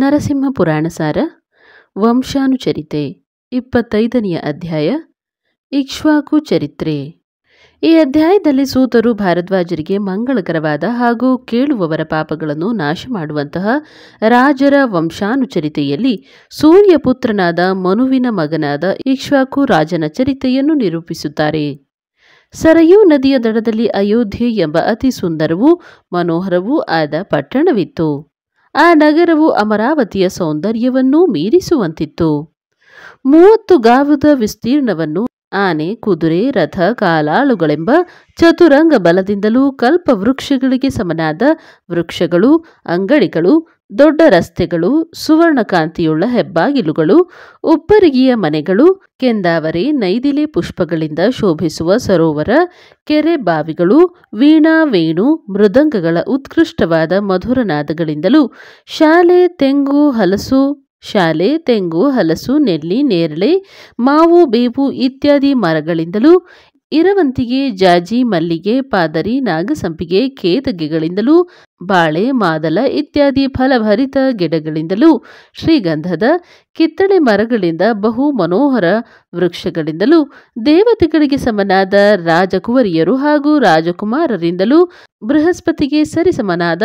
ನರಸಿಂಹ ಪುರಾಣ ಸಾರ ವಂಶಾನುಚರಿತೆ ಇಪ್ಪತ್ತೈದನೆಯ ಅಧ್ಯಾಯ ಇಕ್ಷ್ವಾಕು ಚರಿತ್ರೆ ಈ ಅಧ್ಯಾಯದಲ್ಲಿ ಸೂತರು ಭಾರದ್ವಾಜರಿಗೆ ಮಂಗಳಕರವಾದ ಹಾಗೂ ಕೇಳುವವರ ಪಾಪಗಳನ್ನು ನಾಶ ಮಾಡುವಂತಹ ರಾಜರ ವಂಶಾನುಚರಿತೆಯಲ್ಲಿ ಸೂರ್ಯಪುತ್ರನಾದ ಮನುವಿನ ಮಗನಾದ ಇಕ್ಷ್ವಾಕು ರಾಜನ ಚರಿತೆಯನ್ನು ನಿರೂಪಿಸುತ್ತಾರೆ ಸರಯೂ ನದಿಯ ದಡದಲ್ಲಿ ಅಯೋಧ್ಯೆ ಎಂಬ ಅತಿ ಸುಂದರವೂ ಮನೋಹರವೂ ಆದ ಪಟ್ಟಣವಿತ್ತು ಆ ನಗರವು ಅಮರಾವತಿಯ ಸೌಂದರ್ಯವನ್ನೂ ಮೀರಿಸುವಂತಿತ್ತು ಮೂವತ್ತು ಗಾವದ ವಿಸ್ತೀರ್ಣವನ್ನು ಆನೆ ಕುದುರೆ ರಥ ಕಾಲಾಳುಗಳೆಂಬ ಚತುರಂಗ ಬಲದಿಂದಲೂ ಕಲ್ಪವೃಕ್ಷಗಳಿಗೆ ಸಮನಾದ ವೃಕ್ಷಗಳು ಅಂಗಡಿಗಳು ದೊಡ್ಡ ರಸ್ತೆಗಳು ಸುವರ್ಣಕಾಂತಿಯುಳ್ಳ ಹೆಬ್ಬಾಗಿಲುಗಳು ಉಬ್ಬರಿಗಿಯ ಮನೆಗಳು ಕೆಂದಾವರೆ ನೈದಿಲೆ ಪುಷ್ಪಗಳಿಂದ ಶೋಭಿಸುವ ಸರೋವರ ಕೆರೆ ಬಾವಿಗಳು ವೀಣಾ ವೇಣು ಮೃದಂಗಗಳ ಉತ್ಕೃಷ್ಟವಾದ ಮಧುರನಾದಗಳಿಂದಲೂ ಶಾಲೆ ತೆಂಗು ಹಲಸು ಶಾಲೆ ತೆಂಗು ಹಲಸು ನೆಲ್ಲಿ ನೇರಳೆ ಮಾವು ಬೇವು ಇತ್ಯಾದಿ ಮರಗಳಿಂದಲೂ ಇರವಂತಿಗೆ ಜಾಜಿ ಮಲ್ಲಿಗೆ ಪಾದರಿ ನಾಗಸಂಪಿಗೆ ಕೇತಗೆಗಳಿಂದಲೂ ಬಾಳೆ ಮಾದಲ ಇತ್ಯಾದಿ ಫಲಭರಿತ ಗಿಡಗಳಿಂದಲೂ ಶ್ರೀಗಂಧದ ಕಿತ್ತಳೆ ಮರಗಳಿಂದ ಬಹು ಮನೋಹರ ವೃಕ್ಷಗಳಿಂದಲೂ ದೇವತೆಗಳಿಗೆ ಸಮನಾದ ರಾಜಕುವರಿಯರು ಹಾಗೂ ರಾಜಕುಮಾರರಿಂದಲೂ ಬೃಹಸ್ಪತಿಗೆ ಸರಿಸಮನಾದ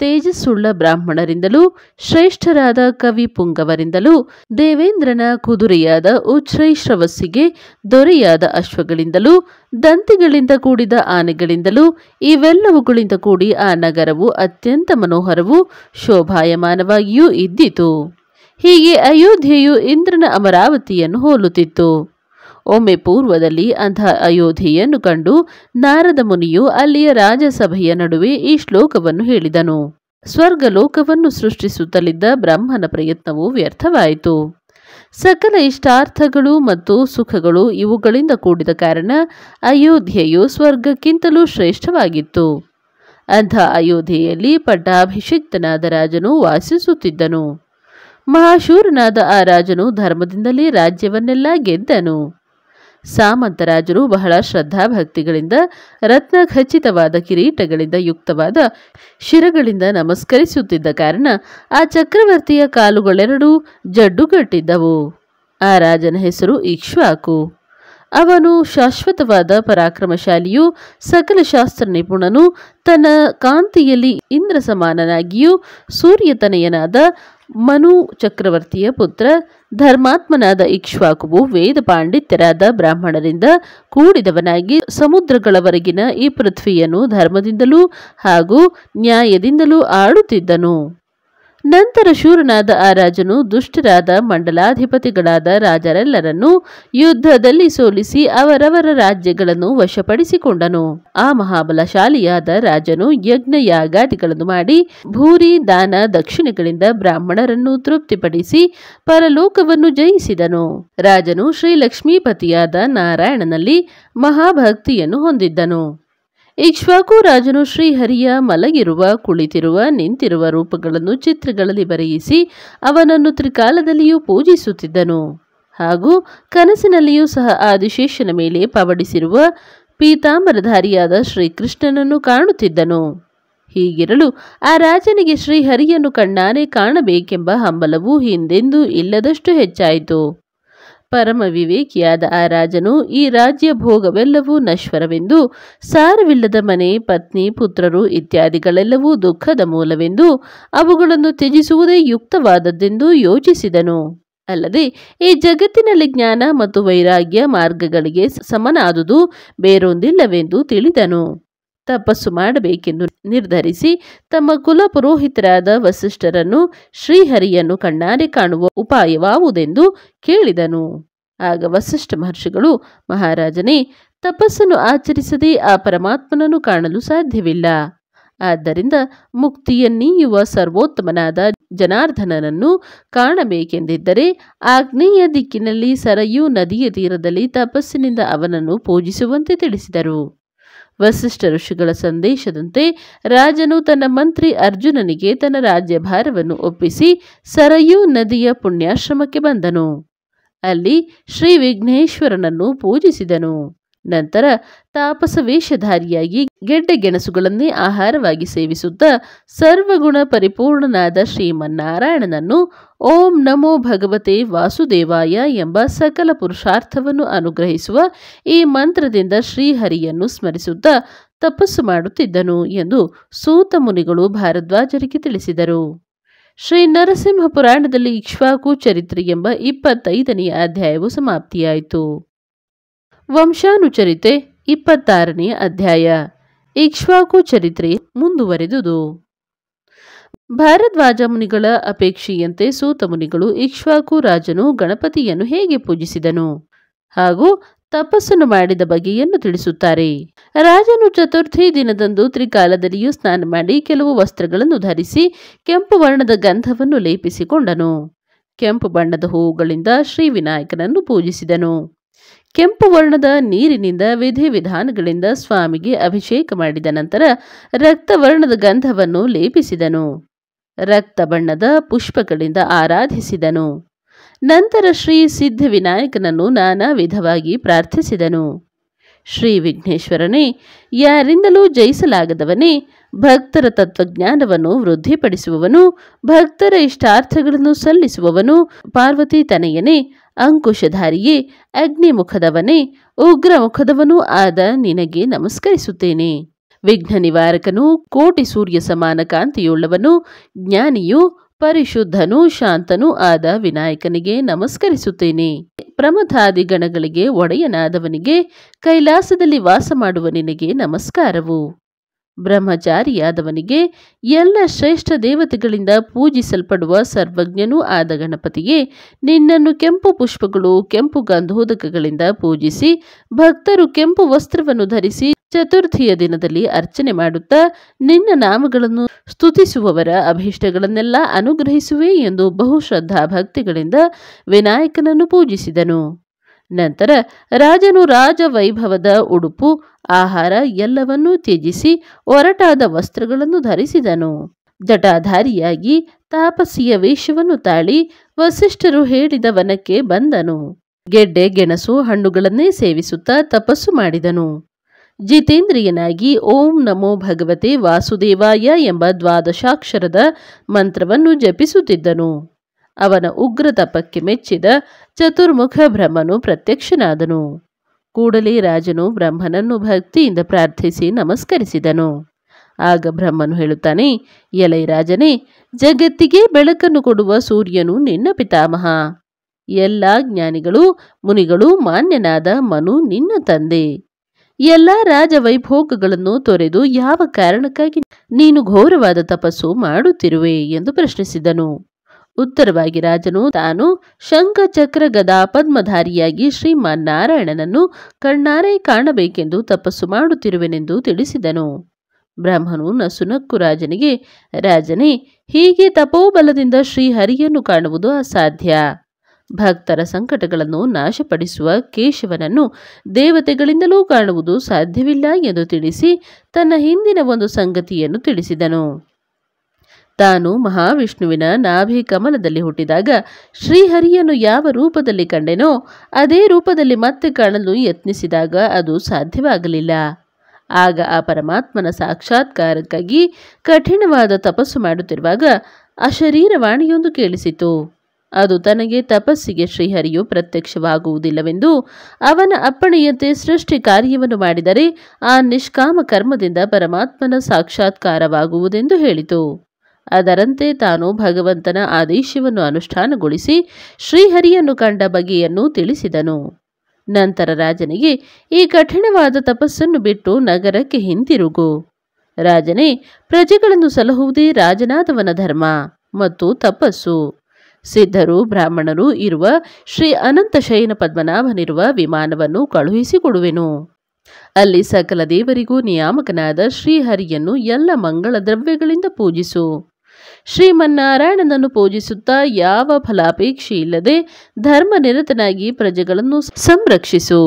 ತೇಜಸ್ಸುಳ್ಳ ಬ್ರಾಹ್ಮಣರಿಂದಲೂ ಶ್ರೇಷ್ಠರಾದ ಕವಿ ಪುಂಗವರಿಂದಲೂ ದೇವೇಂದ್ರನ ಕುದುರೆಯಾದ ಉಚ್ಛ್ರೈಶ್ರವಸ್ಸಿಗೆ ದೊರೆಯಾದ ಅಶ್ವಗಳಿಂದಲೂ ದಂತಿಗಳಿಂದ ಕೂಡಿದ ಆನೆಗಳಿಂದಲೂ ಇವೆಲ್ಲವುಗಳಿಂದ ಕೂಡಿ ಆ ನಗರವು ಅತ್ಯಂತ ಮನೋಹರವೂ ಶೋಭಾಯಮಾನವಾಗಿಯೂ ಇದ್ದಿತು ಹೀಗೆ ಅಯೋಧ್ಯೆಯು ಇಂದ್ರನ ಅಮರಾವತಿಯನ್ನು ಹೋಲುತ್ತಿತ್ತು ಒಮ್ಮೆ ಪೂರ್ವದಲ್ಲಿ ಅಂಥ ಅಯೋಧ್ಯೆಯನ್ನು ಕಂಡು ನಾರದ ಮುನಿಯು ಅಲ್ಲಿಯ ರಾಜಸಭೆಯ ನಡುವೆ ಈ ಶ್ಲೋಕವನ್ನು ಹೇಳಿದನು ಸ್ವರ್ಗಲೋಕವನ್ನು ಸೃಷ್ಟಿಸುತ್ತಲಿದ್ದ ಬ್ರಹ್ಮನ ಪ್ರಯತ್ನವು ವ್ಯರ್ಥವಾಯಿತು ಸಕಲ ಇಷ್ಟಾರ್ಥಗಳು ಮತ್ತು ಸುಖಗಳು ಇವುಗಳಿಂದ ಕೂಡಿದ ಕಾರಣ ಅಯೋಧ್ಯೆಯು ಸ್ವರ್ಗಕ್ಕಿಂತಲೂ ಶ್ರೇಷ್ಠವಾಗಿತ್ತು ಅಂಥ ಅಯೋಧ್ಯೆಯಲ್ಲಿ ಪಟ್ಟಾಭಿಷಿಕ್ತನಾದ ರಾಜನು ವಾಸಿಸುತ್ತಿದ್ದನು ಮಹಾಶೂರನಾದ ಆ ರಾಜನು ಧರ್ಮದಿಂದಲೇ ರಾಜ್ಯವನ್ನೆಲ್ಲ ಗೆದ್ದನು ಸಾಮಂತರಾಜರು ಬಹಳ ಶ್ರದ್ಧಾಭಕ್ತಿಗಳಿಂದ ರತ್ನ ಖಚಿತವಾದ ಕಿರೀಟಗಳಿಂದ ಯುಕ್ತವಾದ ಶಿರಗಳಿಂದ ನಮಸ್ಕರಿಸುತ್ತಿದ್ದ ಕಾರಣ ಆ ಚಕ್ರವರ್ತಿಯ ಕಾಲುಗಳೆರಡೂ ಜಡ್ಡುಗಟ್ಟಿದ್ದವು ಆ ರಾಜನ ಹೆಸರು ಇಕ್ಷ್ವಾಕು ಅವನು ಶಾಶ್ವತವಾದ ಪರಾಕ್ರಮಶಾಲಿಯು ಸಕಲ ಶಾಸ್ತ್ರ ನಿಪುಣನು ತನ್ನ ಕಾಂತಿಯಲ್ಲಿ ಇಂದ್ರ ಸಮಾನನಾಗಿಯೂ ಸೂರ್ಯತನಯನಾದ ಮನು ಚಕ್ರವರ್ತಿಯ ಪುತ್ರ ಧರ್ಮಾತ್ಮನಾದ ಇಕ್ಷ್ವಾಕುವು ವೇದ ಪಾಂಡಿತ್ಯರಾದ ಬ್ರಾಹ್ಮಣರಿಂದ ಕೂಡಿದವನಾಗಿ ಸಮುದ್ರಗಳವರೆಗಿನ ಈ ಪೃಥ್ವಿಯನ್ನು ಧರ್ಮದಿಂದಲೂ ಹಾಗೂ ನ್ಯಾಯದಿಂದಲೂ ಆಡುತ್ತಿದ್ದನು ನಂತರ ಶೂರನಾದ ಆ ರಾಜನು ದುಷ್ಟರಾದ ಮಂಡಲಾಧಿಪತಿಗಳಾದ ರಾಜರೆಲ್ಲರನ್ನು ಯುದ್ಧದಲ್ಲಿ ಸೋಲಿಸಿ ಅವರವರ ರಾಜ್ಯಗಳನ್ನು ವಶಪಡಿಸಿಕೊಂಡನು ಆ ಮಹಾಬಲಶಾಲಿಯಾದ ರಾಜನು ಯಜ್ಞ ಯಾಗಾದಿಗಳನ್ನು ಮಾಡಿ ಭೂರಿ ದಾನ ದಕ್ಷಿಣೆಗಳಿಂದ ಬ್ರಾಹ್ಮಣರನ್ನು ತೃಪ್ತಿಪಡಿಸಿ ಪರಲೋಕವನ್ನು ಜಯಿಸಿದನು ರಾಜನು ಶ್ರೀಲಕ್ಷ್ಮೀಪತಿಯಾದ ನಾರಾಯಣನಲ್ಲಿ ಮಹಾಭಕ್ತಿಯನ್ನು ಹೊಂದಿದ್ದನು ಇಕ್ಷ್ವಾಕು ರಾಜನು ಶ್ರೀಹರಿಯ ಮಲಗಿರುವ ಕುಳಿತಿರುವ ನಿಂತಿರುವ ರೂಪಗಳನ್ನು ಚಿತ್ರಗಳಲ್ಲಿ ಬರೆಯಿಸಿ ಅವನನ್ನು ತ್ರಿಕಾಲದಲ್ಲಿಯೂ ಪೂಜಿಸುತ್ತಿದ್ದನು ಹಾಗೂ ಕನಸಿನಲ್ಲಿಯೂ ಸಹ ಆದಿಶೇಷನ ಮೇಲೆ ಪವಡಿಸಿರುವ ಪೀತಾಂಬರಧಾರಿಯಾದ ಶ್ರೀಕೃಷ್ಣನನ್ನು ಕಾಣುತ್ತಿದ್ದನು ಹೀಗಿರಲು ಆ ರಾಜನಿಗೆ ಶ್ರೀಹರಿಯನ್ನು ಕಣ್ಣಾರೆ ಕಾಣಬೇಕೆಂಬ ಹಂಬಲವು ಹಿಂದೆಂದೂ ಇಲ್ಲದಷ್ಟು ಹೆಚ್ಚಾಯಿತು ಪರಮ ವಿವೇಕಿಯಾದ ಆ ರಾಜನು ಈ ರಾಜ್ಯ ಭೋಗವೆಲ್ಲವೂ ನಶ್ವರವೆಂದು ಸಾರವಿಲ್ಲದ ಮನೆ ಪತ್ನಿ ಪುತ್ರರು ಇತ್ಯಾದಿಗಳೆಲ್ಲವೂ ದುಃಖದ ಮೂಲವೆಂದು ಅವುಗಳನ್ನು ತ್ಯಜಿಸುವುದೇ ಯುಕ್ತವಾದದ್ದೆಂದು ಯೋಚಿಸಿದನು ಅಲ್ಲದೆ ಈ ಜಗತ್ತಿನಲ್ಲಿ ಜ್ಞಾನ ಮತ್ತು ವೈರಾಗ್ಯ ಮಾರ್ಗಗಳಿಗೆ ಸಮನಾದುದು ಬೇರೊಂದಿಲ್ಲವೆಂದು ತಿಳಿದನು ತಪಸ್ಸು ಮಾಡಬೇಕೆಂದು ನಿರ್ಧರಿಸಿ ತಮ್ಮ ಕುಲಪುರೋಹಿತರಾದ ವಸಿಷ್ಠರನ್ನು ಶ್ರೀಹರಿಯನ್ನು ಕಣ್ಣಾರೆ ಕಾಣುವ ಉಪಾಯವಾವುದೆಂದು ಕೇಳಿದನು ಆಗ ವಸಿಷ್ಠ ಮಹರ್ಷಿಗಳು ಮಹಾರಾಜನೇ ತಪಸ್ಸನ್ನು ಆಚರಿಸದೆ ಆ ಪರಮಾತ್ಮನನ್ನು ಕಾಣಲು ಸಾಧ್ಯವಿಲ್ಲ ಆದ್ದರಿಂದ ಮುಕ್ತಿಯನ್ನೀಯುವ ಸರ್ವೋತ್ತಮನಾದ ಜನಾರ್ದನನನ್ನು ಕಾಣಬೇಕೆಂದಿದ್ದರೆ ಆಗ್ನೇಯ ದಿಕ್ಕಿನಲ್ಲಿ ಸರಯೂ ನದಿಯ ತೀರದಲ್ಲಿ ತಪಸ್ಸಿನಿಂದ ಅವನನ್ನು ಪೂಜಿಸುವಂತೆ ತಿಳಿಸಿದರು ವಸಿಷ್ಠ ಋಷಿಗಳ ಸಂದೇಶದಂತೆ ರಾಜನು ತನ್ನ ಮಂತ್ರಿ ಅರ್ಜುನನಿಗೆ ತನ್ನ ರಾಜ್ಯಭಾರವನ್ನು ಒಪ್ಪಿಸಿ ಸರಯೂ ನದಿಯ ಪುಣ್ಯಾಶ್ರಮಕ್ಕೆ ಬಂದನು ಅಲ್ಲಿ ಶ್ರೀ ವಿಘ್ನೇಶ್ವರನನ್ನು ಪೂಜಿಸಿದನು ನಂತರ ತಾಪಸ ವೇಷಧಾರಿಯಾಗಿ ಗೆಡ್ಡೆ ಗೆಣಸುಗಳನ್ನೇ ಆಹಾರವಾಗಿ ಸೇವಿಸುತ್ತಾ ಸರ್ವಗುಣ ಪರಿಪೂರ್ಣನಾದ ಶ್ರೀಮನ್ನಾರಾಯಣನನ್ನು ಓಂ ನಮೋ ಭಗವತೆ ವಾಸುದೇವಾಯ ಎಂಬ ಸಕಲ ಪುರುಷಾರ್ಥವನ್ನು ಅನುಗ್ರಹಿಸುವ ಈ ಮಂತ್ರದಿಂದ ಶ್ರೀಹರಿಯನ್ನು ಸ್ಮರಿಸುತ್ತಾ ತಪಸ್ಸು ಮಾಡುತ್ತಿದ್ದನು ಎಂದು ಸೂತ ಮುನಿಗಳು ಭಾರದ್ವಾಜರಿಗೆ ತಿಳಿಸಿದರು ಶ್ರೀ ನರಸಿಂಹ ಪುರಾಣದಲ್ಲಿ ಇಕ್ಷ್ವಾಕು ಚರಿತ್ರೆ ಎಂಬ ಇಪ್ಪತ್ತೈದನೆಯ ಅಧ್ಯಾಯವು ಸಮಾಪ್ತಿಯಾಯಿತು ವಂಶಾನುಚರಿತೆ ಇಪ್ಪತ್ತಾರನೇ ಅಧ್ಯಾಯ ಇಕ್ಷ್ವಾಕು ಚರಿತ್ರೆ ಮುಂದುವರೆದುದು ಭಾರದ್ವಾಜ ಮುನಿಗಳ ಅಪೇಕ್ಷೆಯಂತೆ ಸೂತ ಮುನಿಗಳು ಇಕ್ಷ್ವಾಕು ರಾಜನು ಗಣಪತಿಯನ್ನು ಹೇಗೆ ಪೂಜಿಸಿದನು ಹಾಗೂ ತಪಸ್ಸನ್ನು ಮಾಡಿದ ಬಗೆಯನ್ನು ತಿಳಿಸುತ್ತಾರೆ ರಾಜನು ಚತುರ್ಥಿ ದಿನದಂದು ತ್ರಿಕಾಲದಲ್ಲಿಯೂ ಸ್ನಾನ ಮಾಡಿ ಕೆಲವು ವಸ್ತ್ರಗಳನ್ನು ಧರಿಸಿ ಕೆಂಪು ವರ್ಣದ ಗಂಧವನ್ನು ಲೇಪಿಸಿಕೊಂಡನು ಕೆಂಪು ಬಣ್ಣದ ಹೂವುಗಳಿಂದ ಶ್ರೀ ವಿನಾಯಕನನ್ನು ಪೂಜಿಸಿದನು ಕೆಂಪು ವರ್ಣದ ನೀರಿನಿಂದ ವಿಧಿವಿಧಾನಗಳಿಂದ ಸ್ವಾಮಿಗೆ ಅಭಿಷೇಕ ಮಾಡಿದ ನಂತರ ರಕ್ತವರ್ಣದ ಗಂಧವನ್ನು ಲೇಪಿಸಿದನು ರಕ್ತ ಬಣ್ಣದ ಪುಷ್ಪಗಳಿಂದ ಆರಾಧಿಸಿದನು ನಂತರ ಶ್ರೀ ಸಿದ್ಧವಿನಾಯಕನನ್ನು ನಾನಾ ವಿಧವಾಗಿ ಪ್ರಾರ್ಥಿಸಿದನು ಶ್ರೀ ವಿಘ್ನೇಶ್ವರನೇ ಯಾರಿಂದಲೂ ಜಯಿಸಲಾಗದವನೇ ಭಕ್ತರ ತತ್ವಜ್ಞಾನವನ್ನು ವೃದ್ಧಿಪಡಿಸುವವನು ಭಕ್ತರ ಇಷ್ಟಾರ್ಥಗಳನ್ನು ಸಲ್ಲಿಸುವವನು ಪಾರ್ವತಿ ತನೆಯನೇ ಅಂಕುಶಧಾರಿಯೇ ಅಗ್ನಿಮುಖದವನೇ ಉಗ್ರಮುಖದವನೂ ಆದ ನಿನಗೆ ನಮಸ್ಕರಿಸುತ್ತೇನೆ ವಿಘ್ನ ನಿವಾರಕನು ಕೋಟಿ ಸೂರ್ಯ ಸಮಾನ ಕಾಂತಿಯುಳ್ಳವನು ಜ್ಞಾನಿಯು ಪರಿಶುದ್ಧನೂ ಶಾಂತನೂ ಆದ ವಿನಾಯಕನಿಗೆ ನಮಸ್ಕರಿಸುತ್ತೇನೆ ಪ್ರಮಥಾದಿ ಗಣಗಳಿಗೆ ಒಡೆಯನಾದವನಿಗೆ ಕೈಲಾಸದಲ್ಲಿ ವಾಸ ಮಾಡುವ ನಿನಗೆ ನಮಸ್ಕಾರವು ಬ್ರಹ್ಮಚಾರಿಯಾದವನಿಗೆ ಎಲ್ಲ ಶ್ರೇಷ್ಠ ದೇವತೆಗಳಿಂದ ಪೂಜಿಸಲ್ಪಡುವ ಸರ್ವಜ್ಞನೂ ಆದ ಗಣಪತಿಗೆ ನಿನ್ನನ್ನು ಕೆಂಪು ಪುಷ್ಪಗಳು ಕೆಂಪು ಗಂಧೋದಕಗಳಿಂದ ಪೂಜಿಸಿ ಭಕ್ತರು ಕೆಂಪು ವಸ್ತ್ರವನ್ನು ಧರಿಸಿ ಚತುರ್ಥಿಯ ದಿನದಲ್ಲಿ ಅರ್ಚನೆ ಮಾಡುತ್ತಾ ನಿನ್ನ ನಾಮಗಳನ್ನು ಸ್ತುತಿಸುವವರ ಅಭೀಷ್ಟಗಳನ್ನೆಲ್ಲ ಅನುಗ್ರಹಿಸುವೆ ಎಂದು ಬಹುಶ್ರದ್ಧಾ ಭಕ್ತಿಗಳಿಂದ ವಿನಾಯಕನನ್ನು ಪೂಜಿಸಿದನು ನಂತರ ರಾಜನು ರಾಜ ವೈಭವದ ಉಡುಪು ಆಹಾರ ಎಲ್ಲವನ್ನೂ ತ್ಯಜಿಸಿ ಒರಟಾದ ವಸ್ತ್ರಗಳನ್ನು ಧರಿಸಿದನು ಜಟಾಧಾರಿಯಾಗಿ ತಾಪಸಿಯ ವೇಷವನ್ನು ತಾಳಿ ವಸಿಷ್ಠರು ಹೇಳಿದ ವನಕ್ಕೆ ಬಂದನು ಗೆಡ್ಡೆ ಗೆಣಸು ಹಣ್ಣುಗಳನ್ನೇ ಸೇವಿಸುತ್ತಾ ತಪಸ್ಸು ಮಾಡಿದನು ಜಿತೇಂದ್ರಿಯನಾಗಿ ಓಂ ನಮೋ ಭಗವತೆ ವಾಸುದೇವಾಯ ಎಂಬ ದ್ವಾದಶಾಕ್ಷರದ ಮಂತ್ರವನ್ನು ಜಪಿಸುತ್ತಿದ್ದನು ಅವನ ಉಗ್ರ ತಪಕ್ಕೆ ಮೆಚ್ಚಿದ ಚತುರ್ಮುಖ ಬ್ರಹ್ಮನು ಪ್ರತ್ಯಕ್ಷನಾದನು ಕೂಡಲೇ ರಾಜನು ಬ್ರಹ್ಮನನ್ನು ಭಕ್ತಿಯಿಂದ ಪ್ರಾರ್ಥಿಸಿ ನಮಸ್ಕರಿಸಿದನು ಆಗ ಬ್ರಹ್ಮನು ಹೇಳುತ್ತಾನೆ ಎಲೈ ರಾಜನೇ ಜಗತ್ತಿಗೆ ಬೆಳಕನ್ನು ಕೊಡುವ ಸೂರ್ಯನು ನಿನ್ನ ಪಿತಾಮಹ ಎಲ್ಲ ಜ್ಞಾನಿಗಳು ಮುನಿಗಳು ಮಾನ್ಯನಾದ ಮನು ನಿನ್ನ ತಂದೆ ಎಲ್ಲ ರಾಜವೈಭೋಗಗಳನ್ನು ತೊರೆದು ಯಾವ ಕಾರಣಕ್ಕಾಗಿ ನೀನು ಘೋರವಾದ ತಪಸ್ಸು ಮಾಡುತ್ತಿರುವೆ ಎಂದು ಪ್ರಶ್ನಿಸಿದನು ಉತ್ತರವಾಗಿ ರಾಜನು ತಾನು ಶಂಖಚಕ್ರ ಗದಾ ಪದ್ಮಧಾರಿಯಾಗಿ ಶ್ರೀಮಾನ್ ನಾರಾಯಣನನ್ನು ಕಣ್ಣಾರೆ ಕಾಣಬೇಕೆಂದು ತಪಸ್ಸು ಮಾಡುತ್ತಿರುವೆನೆಂದು ತಿಳಿಸಿದನು ಬ್ರಾಹ್ಮನು ನಸುನಕ್ಕು ರಾಜನಿಗೆ ರಾಜನೇ ಹೀಗೆ ತಪೋಬಲದಿಂದ ಶ್ರೀಹರಿಯನ್ನು ಕಾಣುವುದು ಅಸಾಧ್ಯ ಭಕ್ತರ ಸಂಕಟಗಳನ್ನು ನಾಶಪಡಿಸುವ ಕೇಶವನನ್ನು ದೇವತೆಗಳಿಂದಲೂ ಕಾಣುವುದು ಸಾಧ್ಯವಿಲ್ಲ ಎಂದು ತಿಳಿಸಿ ತನ್ನ ಹಿಂದಿನ ಒಂದು ಸಂಗತಿಯನ್ನು ತಿಳಿಸಿದನು ತಾನು ಮಹಾವಿಷ್ಣುವಿನ ನಾಭಿ ಕಮಲದಲ್ಲಿ ಹುಟ್ಟಿದಾಗ ಶ್ರೀಹರಿಯನ್ನು ಯಾವ ರೂಪದಲ್ಲಿ ಕಂಡೆನೋ ಅದೇ ರೂಪದಲ್ಲಿ ಮತ್ತೆ ಕಾಣಲು ಯತ್ನಿಸಿದಾಗ ಅದು ಸಾಧ್ಯವಾಗಲಿಲ್ಲ ಆಗ ಆ ಪರಮಾತ್ಮನ ಸಾಕ್ಷಾತ್ಕಾರಕ್ಕಾಗಿ ಕಠಿಣವಾದ ತಪಸ್ಸು ಮಾಡುತ್ತಿರುವಾಗ ಅಶರೀರವಾಣಿಯೊಂದು ಕೇಳಿಸಿತು ಅದು ತನಗೆ ತಪಸ್ಸಿಗೆ ಶ್ರೀಹರಿಯು ಪ್ರತ್ಯಕ್ಷವಾಗುವುದಿಲ್ಲವೆಂದು ಅವನ ಅಪ್ಪಣೆಯಂತೆ ಸೃಷ್ಟಿ ಕಾರ್ಯವನ್ನು ಮಾಡಿದರೆ ಆ ನಿಷ್ಕಾಮ ಕರ್ಮದಿಂದ ಪರಮಾತ್ಮನ ಸಾಕ್ಷಾತ್ಕಾರವಾಗುವುದೆಂದು ಹೇಳಿತು ಅದರಂತೆ ತಾನು ಭಗವಂತನ ಆದೇಶವನ್ನು ಅನುಷ್ಠಾನಗೊಳಿಸಿ ಶ್ರೀಹರಿಯನ್ನು ಕಂಡ ಬಗೆಯನ್ನು ತಿಳಿಸಿದನು ನಂತರ ರಾಜನಿಗೆ ಈ ಕಠಿಣವಾದ ತಪಸ್ಸನ್ನು ಬಿಟ್ಟು ನಗರಕ್ಕೆ ಹಿಂತಿರುಗು ರಾಜನೇ ಪ್ರಜೆಗಳನ್ನು ಸಲಹುವುದೇ ರಾಜನಾದವನ ಧರ್ಮ ಮತ್ತು ತಪಸ್ಸು ಸಿದ್ಧರು ಬ್ರಾಹ್ಮಣರು ಇರುವ ಶ್ರೀ ಅನಂತ ಶಯನ ಪದ್ಮನಾಭನಿರುವ ವಿಮಾನವನ್ನು ಕಳುಹಿಸಿಕೊಡುವೆನು ಅಲ್ಲಿ ಸಕಲ ದೇವರಿಗೂ ನಿಯಾಮಕನಾದ ಶ್ರೀಹರಿಯನ್ನು ಎಲ್ಲ ಮಂಗಳ ದ್ರವ್ಯಗಳಿಂದ ಪೂಜಿಸು ಶ್ರೀಮನ್ನಾರಾಯಣನನ್ನು ಪೂಜಿಸುತ್ತಾ ಯಾವ ಫಲಾಪೇಕ್ಷೆ ಇಲ್ಲದೆ ಧರ್ಮನಿರತನಾಗಿ ಪ್ರಜೆಗಳನ್ನು ಸಂರಕ್ಷಿಸು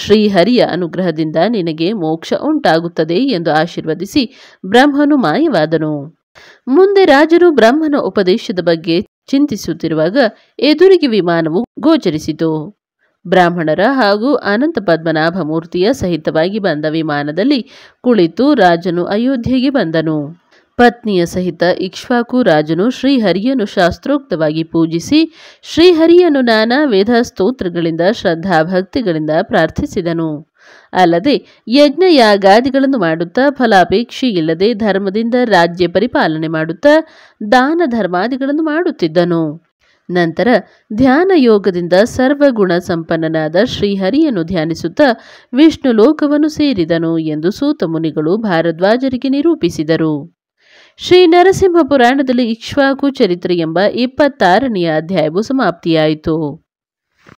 ಶ್ರೀಹರಿಯ ಅನುಗ್ರಹದಿಂದ ನಿನಗೆ ಮೋಕ್ಷ ಉಂಟಾಗುತ್ತದೆ ಎಂದು ಆಶೀರ್ವದಿಸಿ ಬ್ರಹ್ಮನು ಮಾಯವಾದನು ಮುಂದೆ ರಾಜರು ಬ್ರಹ್ಮನ ಉಪದೇಶದ ಬಗ್ಗೆ ಚಿಂತಿಸುತ್ತಿರುವಾಗ ಎದುರಿಗೆ ವಿಮಾನವು ಗೋಚರಿಸಿತು ಬ್ರಾಹ್ಮಣರ ಹಾಗೂ ಅನಂತ ಪದ್ಮನಾಭ ಮೂರ್ತಿಯ ಸಹಿತವಾಗಿ ಬಂದ ವಿಮಾನದಲ್ಲಿ ಕುಳಿತು ರಾಜನು ಅಯೋಧ್ಯೆಗೆ ಬಂದನು ಪತ್ನಿಯ ಸಹಿತ ಇಕ್ಷ್ವಾಕು ರಾಜನು ಶ್ರೀಹರಿಯನ್ನು ಶಾಸ್ತ್ರೋಕ್ತವಾಗಿ ಪೂಜಿಸಿ ಶ್ರೀಹರಿಯನ್ನು ನಾನಾ ವೇದ ಸ್ತೋತ್ರಗಳಿಂದ ಶ್ರದ್ಧಾಭಕ್ತಿಗಳಿಂದ ಪ್ರಾರ್ಥಿಸಿದನು ಅಲ್ಲದೆ ಯಜ್ಞ ಯಾಗಾದಿಗಳನ್ನು ಮಾಡುತ್ತಾ ಫಲಾಪೇಕ್ಷೆ ಧರ್ಮದಿಂದ ರಾಜ್ಯ ಪರಿಪಾಲನೆ ಮಾಡುತ್ತಾ ದಾನ ಧರ್ಮಾದಿಗಳನ್ನು ಮಾಡುತ್ತಿದ್ದನು ನಂತರ ಧ್ಯಾನ ಯೋಗದಿಂದ ಸರ್ವಗುಣ ಸಂಪನ್ನನಾದ ಶ್ರೀಹರಿಯನ್ನು ಧ್ಯಾನಿಸುತ್ತಾ ವಿಷ್ಣು ಲೋಕವನ್ನು ಸೇರಿದನು ಎಂದು ಸೂತಮುನಿಗಳು ಭಾರದ್ವಾಜರಿಗೆ ನಿರೂಪಿಸಿದರು ಶ್ರೀ ನರಸಿಂಹ ಪುರಾಣದಲ್ಲಿ ಇಕ್ಷ್ವಾಕು ಚರಿತ್ರೆ ಎಂಬ ಇಪ್ಪತ್ತಾರನೆಯ ಅಧ್ಯಾಯವು ಸಮಾಪ್ತಿಯಾಯಿತು